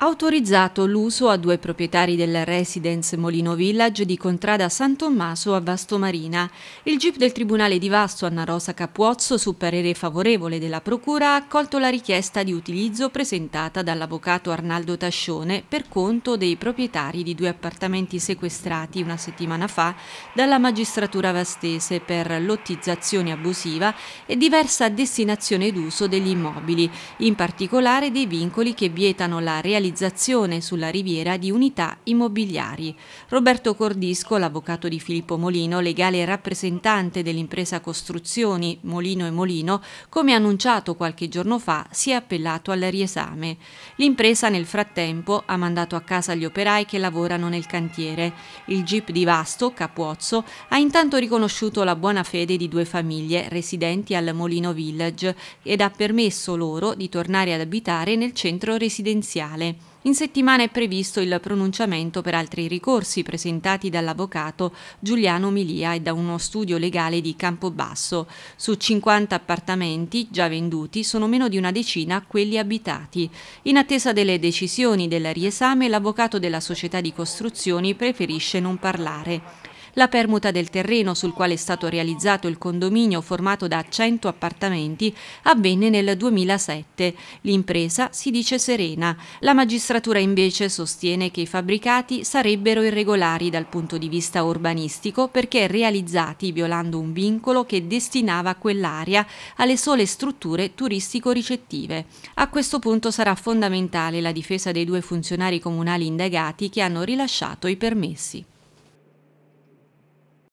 autorizzato l'uso a due proprietari della residence Molino Village di Contrada San Tommaso a Vastomarina. Il GIP del Tribunale di Vasto Anna Rosa Capuozzo, su parere favorevole della Procura, ha accolto la richiesta di utilizzo presentata dall'avvocato Arnaldo Tascione per conto dei proprietari di due appartamenti sequestrati una settimana fa dalla magistratura vastese per lottizzazione abusiva e diversa destinazione d'uso degli immobili, in particolare dei vincoli che vietano la realizzazione realizzazione sulla riviera di unità immobiliari. Roberto Cordisco, l'avvocato di Filippo Molino, legale rappresentante dell'impresa Costruzioni Molino e Molino, come annunciato qualche giorno fa, si è appellato al riesame. L'impresa nel frattempo ha mandato a casa gli operai che lavorano nel cantiere. Il GIP di Vasto, Capuozzo, ha intanto riconosciuto la buona fede di due famiglie residenti al Molino Village ed ha permesso loro di tornare ad abitare nel centro residenziale. In settimana è previsto il pronunciamento per altri ricorsi presentati dall'avvocato Giuliano Milia e da uno studio legale di Campobasso. Su 50 appartamenti già venduti sono meno di una decina quelli abitati. In attesa delle decisioni del riesame, l'avvocato della società di costruzioni preferisce non parlare la permuta del terreno sul quale è stato realizzato il condominio formato da 100 appartamenti avvenne nel 2007. L'impresa si dice serena. La magistratura invece sostiene che i fabbricati sarebbero irregolari dal punto di vista urbanistico perché realizzati violando un vincolo che destinava quell'area alle sole strutture turistico-ricettive. A questo punto sarà fondamentale la difesa dei due funzionari comunali indagati che hanno rilasciato i permessi.